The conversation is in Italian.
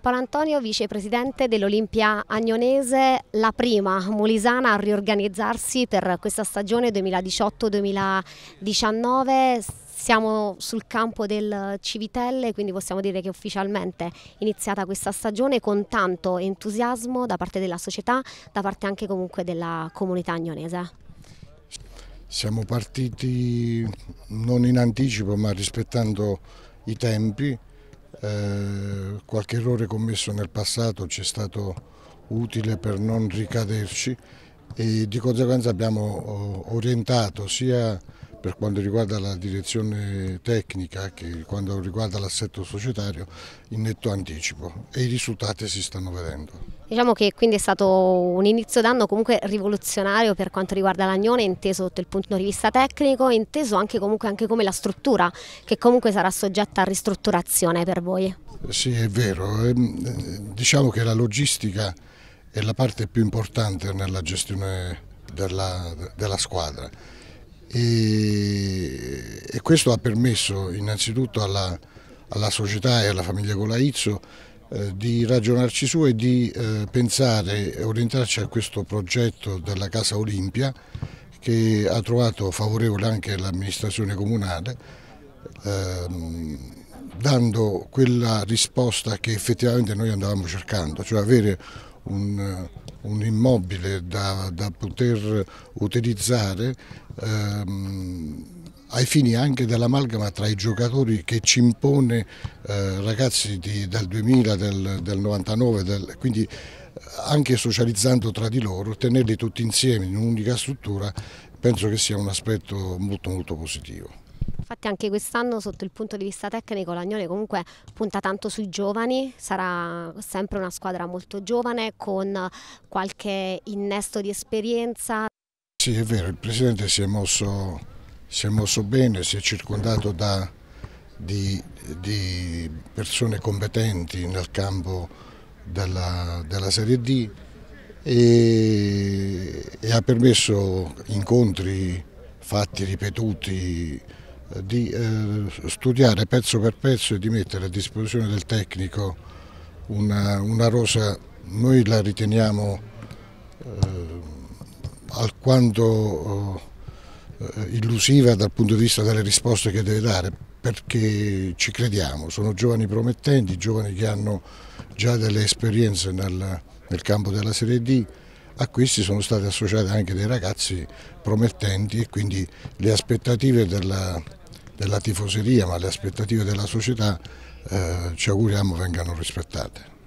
Palantonio, vicepresidente dell'Olimpia Agnonese, la prima molisana a riorganizzarsi per questa stagione 2018-2019. Siamo sul campo del Civitelle, quindi possiamo dire che ufficialmente è iniziata questa stagione con tanto entusiasmo da parte della società, da parte anche comunque della comunità agnonese. Siamo partiti non in anticipo ma rispettando i tempi, eh, qualche errore commesso nel passato ci è stato utile per non ricaderci e di conseguenza abbiamo eh, orientato sia per quanto riguarda la direzione tecnica che quanto riguarda l'assetto societario in netto anticipo e i risultati si stanno vedendo. Diciamo che quindi è stato un inizio d'anno comunque rivoluzionario per quanto riguarda l'Agnone, inteso sotto il punto di vista tecnico, inteso anche, comunque, anche come la struttura, che comunque sarà soggetta a ristrutturazione per voi. Sì, è vero. Ehm, diciamo che la logistica è la parte più importante nella gestione della, della squadra e, e, questo ha permesso innanzitutto alla, alla società e alla famiglia Colaizzo eh, di ragionarci su e di eh, pensare e orientarci a questo progetto della Casa Olimpia che ha trovato favorevole anche l'amministrazione comunale ehm, dando quella risposta che effettivamente noi andavamo cercando, cioè avere un, un immobile da, da, poter utilizzare ehm, ai fini anche dell'amalgama tra i giocatori che ci impone eh, ragazzi di, del 2000, del, del 99, del, quindi eh, anche socializzando tra di loro, tenerli tutti insieme in un'unica struttura penso che sia un aspetto molto molto positivo. Infatti anche quest'anno sotto il punto di vista tecnico l'Agnone comunque punta tanto sui giovani, sarà sempre una squadra molto giovane con qualche innesto di esperienza. Sì è vero, il Presidente si è mosso si è mosso bene, si è circondato da, di, di, persone competenti nel campo della, della Serie D e, e, ha permesso incontri fatti ripetuti di eh, studiare pezzo per pezzo e di mettere a disposizione del tecnico una, una rosa, noi la riteniamo eh, alquanto... Eh, eh, illusiva dal punto di vista delle risposte che deve dare, perché ci crediamo, sono giovani promettenti, giovani che hanno già delle esperienze nel, nel campo della Serie D, a questi sono stati associati anche dei ragazzi promettenti e quindi le aspettative della, della tifoseria, ma le aspettative della società eh, ci auguriamo vengano rispettate.